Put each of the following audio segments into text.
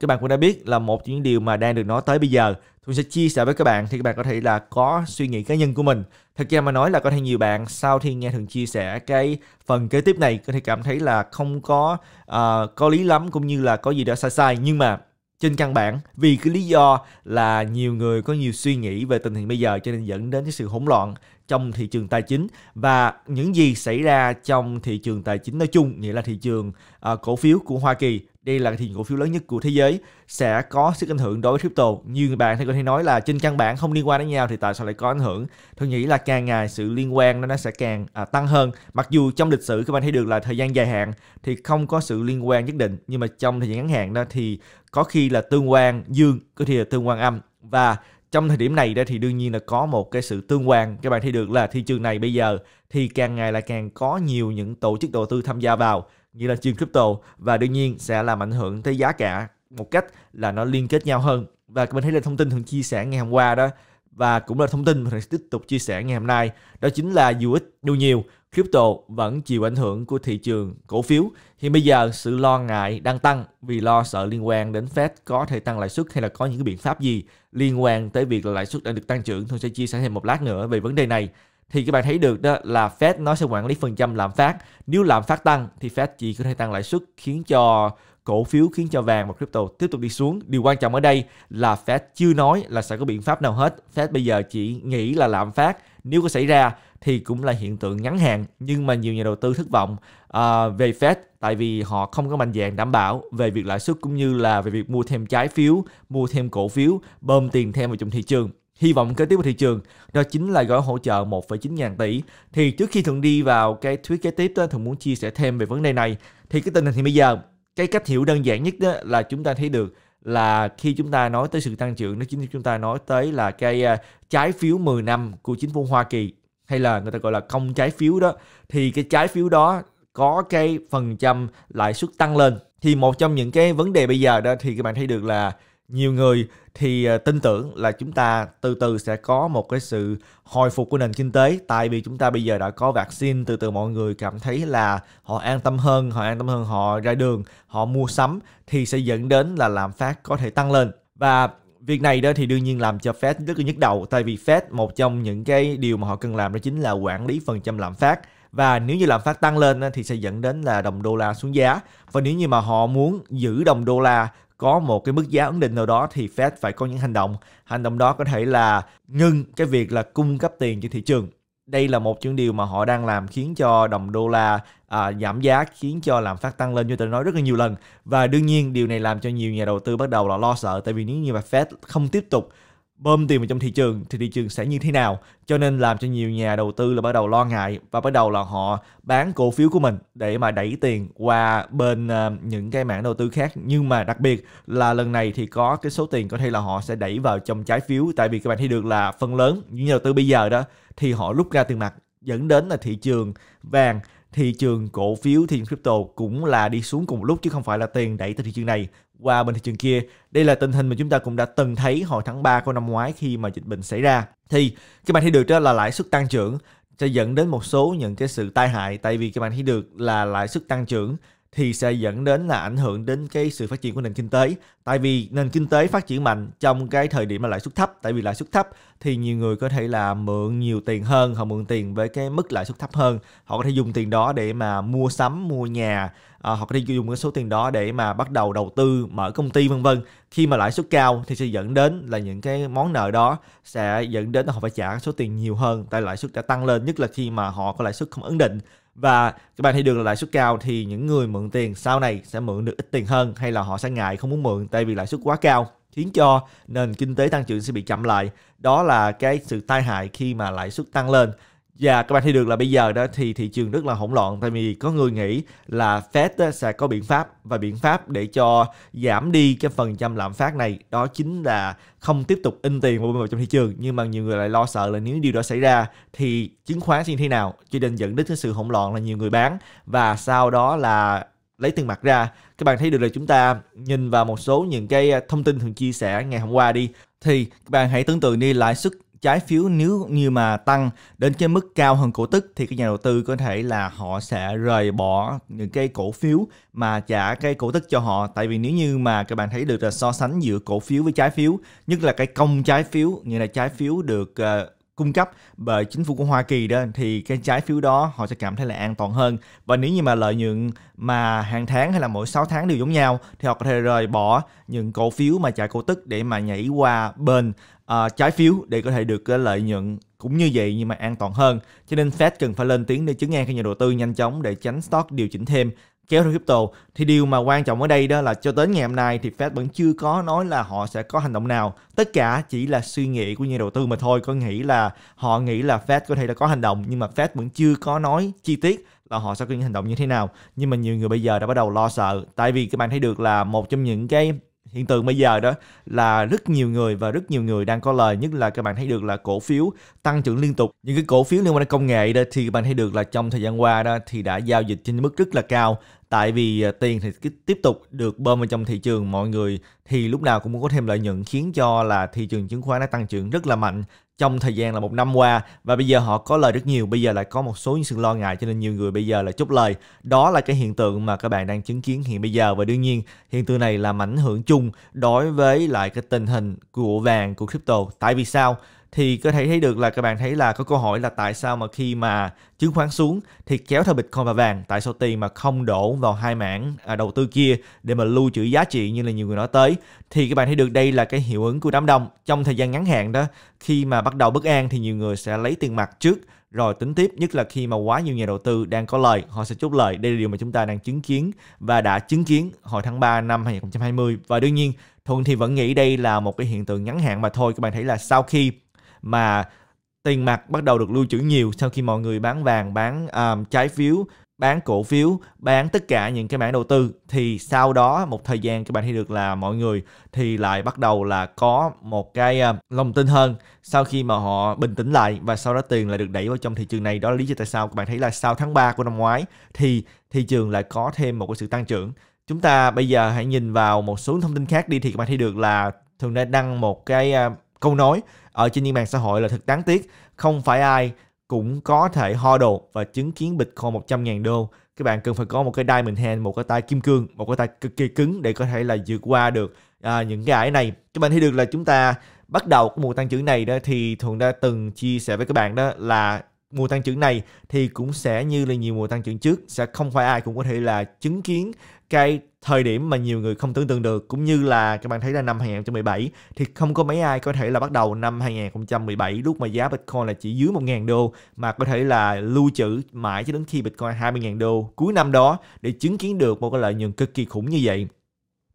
các bạn cũng đã biết là một những điều mà đang được nói tới bây giờ tôi sẽ chia sẻ với các bạn thì các bạn có thể là có suy nghĩ cá nhân của mình thật ra mà nói là có thể nhiều bạn sau khi nghe thường chia sẻ cái phần kế tiếp này có thể cảm thấy là không có uh, có lý lắm cũng như là có gì đó sai sai nhưng mà trên căn bản vì cái lý do là nhiều người có nhiều suy nghĩ về tình hình bây giờ cho nên dẫn đến cái sự hỗn loạn trong thị trường tài chính và những gì xảy ra trong thị trường tài chính nói chung nghĩa là thị trường uh, cổ phiếu của Hoa Kỳ đây là thị trường cổ phiếu lớn nhất của thế giới sẽ có sức ảnh hưởng đối với crypto như bạn thì có thể nói là trên căn bản không liên quan đến nhau thì tại sao lại có ảnh hưởng tôi nghĩ là càng ngày sự liên quan nó sẽ càng à, tăng hơn mặc dù trong lịch sử các bạn thấy được là thời gian dài hạn thì không có sự liên quan nhất định nhưng mà trong thời gian ngắn hạn đó thì có khi là tương quan dương có khi là tương quan âm và trong thời điểm này đó thì đương nhiên là có một cái sự tương quan các bạn thấy được là thị trường này bây giờ thì càng ngày là càng có nhiều những tổ chức đầu tư tham gia vào như là chuyên crypto và đương nhiên sẽ làm ảnh hưởng tới giá cả một cách là nó liên kết nhau hơn và mình thấy là thông tin thường chia sẻ ngày hôm qua đó và cũng là thông tin mình tiếp tục chia sẻ ngày hôm nay đó chính là dù ít dù nhiều crypto vẫn chịu ảnh hưởng của thị trường cổ phiếu hiện bây giờ sự lo ngại đang tăng vì lo sợ liên quan đến Fed có thể tăng lãi suất hay là có những cái biện pháp gì liên quan tới việc là lãi suất đang được tăng trưởng tôi sẽ chia sẻ thêm một lát nữa về vấn đề này thì các bạn thấy được đó là Fed nó sẽ quản lý phần trăm lạm phát. Nếu lạm phát tăng thì Fed chỉ có thể tăng lãi suất khiến cho cổ phiếu khiến cho vàng và crypto tiếp tục đi xuống. Điều quan trọng ở đây là Fed chưa nói là sẽ có biện pháp nào hết. Fed bây giờ chỉ nghĩ là lạm phát nếu có xảy ra thì cũng là hiện tượng ngắn hạn nhưng mà nhiều nhà đầu tư thất vọng uh, về Fed tại vì họ không có mạnh dạng đảm bảo về việc lãi suất cũng như là về việc mua thêm trái phiếu, mua thêm cổ phiếu, bơm tiền thêm vào trong thị trường hy vọng kế tiếp của thị trường đó chính là gói hỗ trợ 1,9 ngàn tỷ. Thì trước khi thường đi vào cái thuyết kế tiếp đó, thường muốn chia sẻ thêm về vấn đề này. Thì cái tình hình thì bây giờ cái cách hiểu đơn giản nhất đó là chúng ta thấy được là khi chúng ta nói tới sự tăng trưởng đó chính là chúng ta nói tới là cái à, trái phiếu 10 năm của chính phủ Hoa Kỳ hay là người ta gọi là công trái phiếu đó thì cái trái phiếu đó có cái phần trăm lãi suất tăng lên thì một trong những cái vấn đề bây giờ đó thì các bạn thấy được là nhiều người thì ờ, tin tưởng là chúng ta từ từ sẽ có một cái sự hồi phục của nền kinh tế tại vì chúng ta bây giờ đã có vaccine từ từ mọi người cảm thấy là họ an tâm hơn họ an tâm hơn họ ra đường họ mua sắm thì sẽ dẫn đến là lạm phát có thể tăng lên và việc này đó thì đương nhiên làm cho Fed rất là nhức đầu tại vì Fed một trong những cái điều mà họ cần làm đó chính là quản lý phần trăm lạm phát và nếu như lạm phát tăng lên thì sẽ dẫn đến là đồng đô la xuống giá và nếu như mà họ muốn giữ đồng đô la có một cái mức giá ấn định nào đó thì Fed phải có những hành động. Hành động đó có thể là ngưng cái việc là cung cấp tiền cho thị trường. Đây là một chuyện điều mà họ đang làm khiến cho đồng đô la à, giảm giá khiến cho lạm phát tăng lên như tôi nói rất là nhiều lần và đương nhiên điều này làm cho nhiều nhà đầu tư bắt đầu là lo sợ tại vì nếu như mà Fed không tiếp tục bơm tiền vào trong thị trường thì thị trường sẽ như thế nào cho nên làm cho nhiều nhà đầu tư là bắt đầu lo ngại và bắt đầu là họ bán cổ phiếu của mình để mà đẩy tiền qua bên ờ, những cái mảng đầu tư khác nhưng mà đặc biệt là lần này thì có cái số tiền có thể là họ sẽ đẩy vào trong trái phiếu tại vì các bạn thấy được là phần lớn những nhà đầu tư bây giờ đó thì họ rút ra tiền mặt dẫn đến là thị trường vàng thị trường cổ phiếu thị trường crypto cũng là đi xuống cùng một lúc chứ không phải là tiền đẩy từ thị trường này qua bên thị trường kia. Đây là tình hình mà chúng ta cũng đã từng thấy hồi tháng 3 của năm ngoái khi mà dịch bệnh xảy ra. Thì các bạn thấy được đó là lãi suất tăng trưởng sẽ dẫn đến một số những cái sự tai hại tại vì các bạn thấy được là lãi suất tăng trưởng thì sẽ dẫn đến là ảnh hưởng đến cái sự phát triển của nền kinh tế. Tại vì nền kinh tế phát triển mạnh trong cái thời điểm mà lãi suất thấp, tại vì lãi suất thấp thì nhiều người có thể là mượn nhiều tiền hơn, họ mượn tiền với cái mức lãi suất thấp hơn, họ có thể dùng tiền đó để mà mua sắm, mua nhà, à, họ có dùng cái số tiền đó để mà bắt đầu đầu tư mở công ty vân vân khi mà lãi suất cao thì sẽ dẫn đến là những cái món nợ đó sẽ dẫn đến họ phải trả số tiền nhiều hơn tại lãi suất đã tăng lên nhất là khi mà họ có lãi suất không ấn định và các bạn thấy được là lãi suất cao thì những người mượn tiền sau này sẽ mượn được ít tiền hơn hay là họ sẽ ngại không muốn mượn tại vì lãi suất quá cao khiến cho nền kinh tế tăng trưởng sẽ bị chậm lại đó là cái sự tai hại khi mà lãi suất tăng lên và dạ, các bạn thấy được là bây giờ đó thì thị trường rất là hỗn loạn tại vì có người nghĩ là Fed sẽ có biện pháp và biện pháp để cho giảm đi cái phần trăm lạm phát này đó chính là không tiếp tục in tiền vào trong thị trường nhưng mà nhiều người lại lo sợ là nếu điều đó xảy ra thì chứng khoán sẽ như thế nào cho nên dẫn đến cái sự hỗn loạn là nhiều người bán và sau đó là lấy tiền mặt ra các bạn thấy được là chúng ta nhìn vào một số những cái thông tin thường chia sẻ ngày hôm qua đi thì các bạn hãy tưởng tượng đi lãi suất trái phiếu nếu như mà tăng đến cái mức cao hơn cổ tức thì các nhà đầu tư có thể là họ sẽ rời bỏ những cái cổ phiếu mà trả cái cổ tức cho họ tại vì nếu như mà các bạn thấy được là so sánh giữa cổ phiếu với trái phiếu nhất là cái công trái phiếu như là trái phiếu được uh, cung cấp bởi chính phủ của Hoa Kỳ đó thì cái trái phiếu đó họ sẽ cảm thấy là an toàn hơn và nếu như mà lợi nhuận mà hàng tháng hay là mỗi 6 tháng đều giống nhau thì họ có thể rời bỏ những cổ phiếu mà trả cổ tức để mà nhảy qua bên uh, trái phiếu để có thể được uh, lợi nhuận cũng như vậy nhưng mà an toàn hơn. Cho nên Fed cần phải lên tiếng để chứng ngang các nhà đầu tư nhanh chóng để tránh stock điều chỉnh thêm kéo theo crypto thì điều mà quan trọng ở đây đó là cho đến ngày hôm nay thì Fed vẫn chưa có nói là họ sẽ có hành động nào tất cả chỉ là suy nghĩ của nhà đầu tư mà thôi có nghĩ là họ nghĩ là Fed có thể là có hành động nhưng mà Fed vẫn chưa có nói chi tiết là họ sẽ có những hành động như thế nào nhưng mà nhiều người bây giờ đã bắt đầu lo sợ tại vì các bạn thấy được là một trong những cái hiện tượng bây giờ đó là rất nhiều người và rất nhiều người đang có lời nhất là các bạn thấy được là cổ phiếu tăng trưởng liên tục những cái cổ phiếu liên quan đến công nghệ đó thì các bạn thấy được là trong thời gian qua đó thì đã giao dịch trên mức rất là cao tại vì à, tiền thì tiếp tục được bơm vào trong thị trường mọi người thì lúc nào cũng muốn có thêm lợi nhuận khiến cho là thị trường chứng khoán đã tăng trưởng rất là mạnh trong thời gian là một năm qua và bây giờ họ có lời rất nhiều bây giờ lại có một số những sự lo ngại cho nên nhiều người bây giờ là chút lời đó là cái hiện tượng mà các bạn đang chứng kiến hiện bây giờ và đương nhiên hiện tượng này làm ảnh hưởng chung đối với lại cái tình hình của vàng của crypto tại vì sao thì có thể thấy được là các bạn thấy là có câu hỏi là tại sao mà khi mà chứng khoán xuống thì kéo theo Bitcoin và vàng tại sao tiền mà không đổ vào hai mảng à, đầu tư kia để mà lưu trữ giá trị như là nhiều người nói tới thì các bạn thấy được đây là cái hiệu ứng của đám đông trong thời gian ngắn hạn đó khi mà bắt đầu bất an thì nhiều người sẽ lấy tiền mặt trước rồi tính tiếp nhất là khi mà quá nhiều nhà đầu tư đang có lời họ sẽ chốt lời đây là điều mà chúng ta đang chứng kiến và đã chứng kiến hồi tháng 3 năm 2020 và đương nhiên Thuận thì vẫn nghĩ đây là một cái hiện tượng ngắn hạn mà thôi các bạn thấy là sau khi mà tiền mặt bắt đầu được lưu trữ nhiều sau khi mọi người bán vàng, bán um, trái phiếu, bán cổ phiếu, bán tất cả những cái mảng đầu tư thì sau đó một thời gian các bạn thấy được là mọi người thì lại bắt đầu là có một cái uh, lòng tin hơn sau khi mà họ bình tĩnh lại và sau đó tiền lại được đẩy vào trong thị trường này đó là lý do tại sao các bạn thấy là sau tháng 3 của năm ngoái thì thị trường lại có thêm một cái sự tăng trưởng. Chúng ta bây giờ hãy nhìn vào một số thông tin khác đi thì các bạn thấy được là thường đã đăng một cái uh, câu nói ở trên những mạng xã hội là thật đáng tiếc không phải ai cũng có thể ho đồ và chứng kiến Bitcoin 100.000 đô các bạn cần phải có một cái diamond hand một cái tay kim cương một cái tay cực kỳ cứng để có thể là vượt qua được à, những cái ải này các bạn thấy được là chúng ta bắt đầu cái mùa tăng trưởng này đó thì thuận đã từng chia sẻ với các bạn đó là mùa tăng trưởng này thì cũng sẽ như là nhiều mùa tăng trưởng trước sẽ không phải ai cũng có thể là chứng kiến cái thời điểm mà nhiều người không tưởng tượng được cũng như là các bạn thấy là năm 2017 thì không có mấy ai có thể là bắt đầu năm 2017 lúc mà giá Bitcoin là chỉ dưới 1.000 đô mà có thể là lưu trữ mãi cho đến khi Bitcoin 20.000 đô cuối năm đó để chứng kiến được một cái lợi nhuận cực kỳ khủng như vậy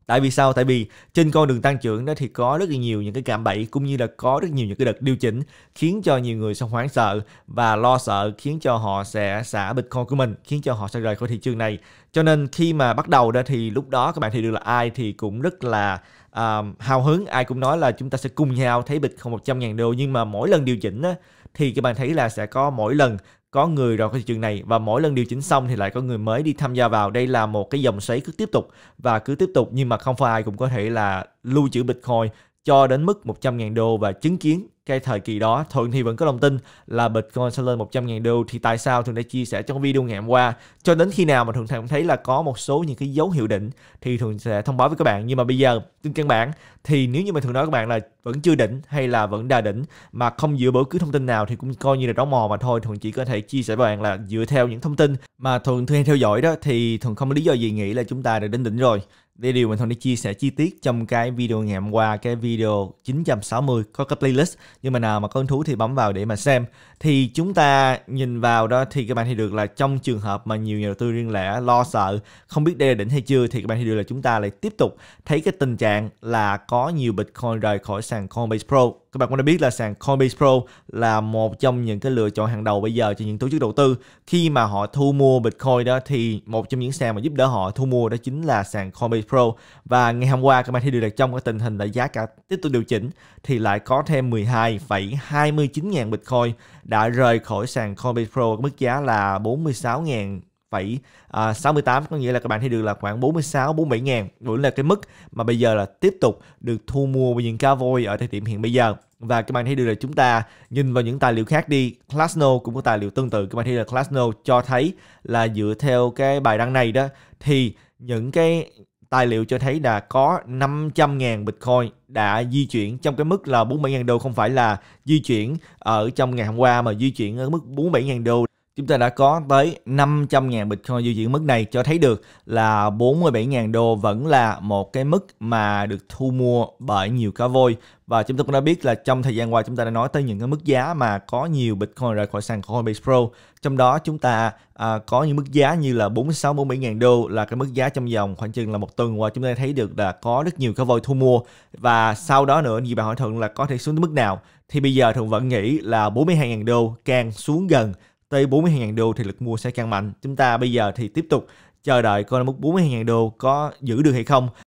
tại vì sao tại vì trên con đường tăng trưởng đó thì có rất là nhiều những cái cảm bẫy cũng như là có rất nhiều những cái đợt điều chỉnh khiến cho nhiều người sẽ hoảng sợ và lo sợ khiến cho họ sẽ xả bitcoin của mình khiến cho họ sẽ rời khỏi thị trường này cho nên khi mà bắt đầu đó thì lúc đó các bạn thì được là ai thì cũng rất là um, hào hứng ai cũng nói là chúng ta sẽ cùng nhau thấy bitcoin 100.000 đô nhưng mà mỗi lần điều chỉnh đó, thì các bạn thấy là sẽ có mỗi lần có người rời cái thị trường này và mỗi lần điều chỉnh xong thì lại có người mới đi tham gia vào đây là một cái dòng xoáy cứ tiếp tục và cứ tiếp tục nhưng mà không phải ai cũng có thể là lưu trữ bitcoin cho đến mức 100.000 đô và chứng kiến cái thời kỳ đó Thuận thì vẫn có lòng tin là Bitcoin sẽ lên 100.000 đô thì tại sao Thuận đã chia sẻ trong video ngày hôm qua cho đến khi nào mà Thuận cảm thấy là có một số những cái dấu hiệu đỉnh thì Thuận sẽ thông báo với các bạn nhưng mà bây giờ trên căn bản thì nếu như mà Thuận nói các bạn là vẫn chưa đỉnh hay là vẫn đà đỉnh mà không dựa bởi cứ thông tin nào thì cũng coi như là đó mò mà thôi Thuận chỉ có thể chia sẻ với bạn là dựa theo những thông tin mà Thuận thường theo dõi đó thì Thuận không có lý do gì nghĩ là chúng ta đã đến đỉnh rồi đây điều mình không đi chia sẻ chi tiết trong cái video ngày hôm qua, cái video 960 có cái playlist. Nhưng mà nào mà có hứng thú thì bấm vào để mà xem. Thì chúng ta nhìn vào đó thì các bạn thấy được là trong trường hợp mà nhiều nhà đầu tư riêng lẻ lo sợ, không biết đây là đỉnh hay chưa thì các bạn thấy được là chúng ta lại tiếp tục thấy cái tình trạng là có nhiều Bitcoin rời khỏi sàn Coinbase Pro các bạn cũng đã biết là sàn Coinbase Pro là một trong những cái lựa chọn hàng đầu bây giờ cho những tổ chức đầu tư. Khi mà họ thu mua Bitcoin đó thì một trong những sàn mà giúp đỡ họ thu mua đó chính là sàn Coinbase Pro. Và ngày hôm qua các bạn thấy được là trong cái tình hình là giá cả tiếp tục điều chỉnh thì lại có thêm 12,29 ngàn Bitcoin đã rời khỏi sàn Coinbase Pro với mức giá là 46 ngàn phẩy à, 68 có nghĩa là các bạn thấy được là khoảng 46 47 ngàn vẫn là cái mức mà bây giờ là tiếp tục được thu mua bởi những cá voi ở thời điểm hiện bây giờ và các bạn thấy được là chúng ta nhìn vào những tài liệu khác đi Classno cũng có tài liệu tương tự các bạn thấy là Classno cho thấy là dựa theo cái bài đăng này đó thì những cái tài liệu cho thấy là có 500.000 Bitcoin đã di chuyển trong cái mức là 47.000 đô không phải là di chuyển ở trong ngày hôm qua mà di chuyển ở mức 47.000 đô chúng ta đã có tới 500.000 Bitcoin di chuyển mức này cho thấy được là 47.000 đô vẫn là một cái mức mà được thu mua bởi nhiều cá voi và chúng ta cũng đã biết là trong thời gian qua chúng ta đã nói tới những cái mức giá mà có nhiều Bitcoin rời khỏi sàn của Coinbase Pro trong đó chúng ta à, có những mức giá như là 46 47 000 đô là cái mức giá trong vòng khoảng chừng là một tuần qua chúng ta thấy được là có rất nhiều cá voi thu mua và sau đó nữa như bạn hỏi thuận là có thể xuống tới mức nào thì bây giờ thường vẫn nghĩ là 42 000 đô càng xuống gần tới 42.000 đô thì lực mua sẽ càng mạnh. Chúng ta bây giờ thì tiếp tục chờ đợi coi mức 42.000 đô có giữ được hay không.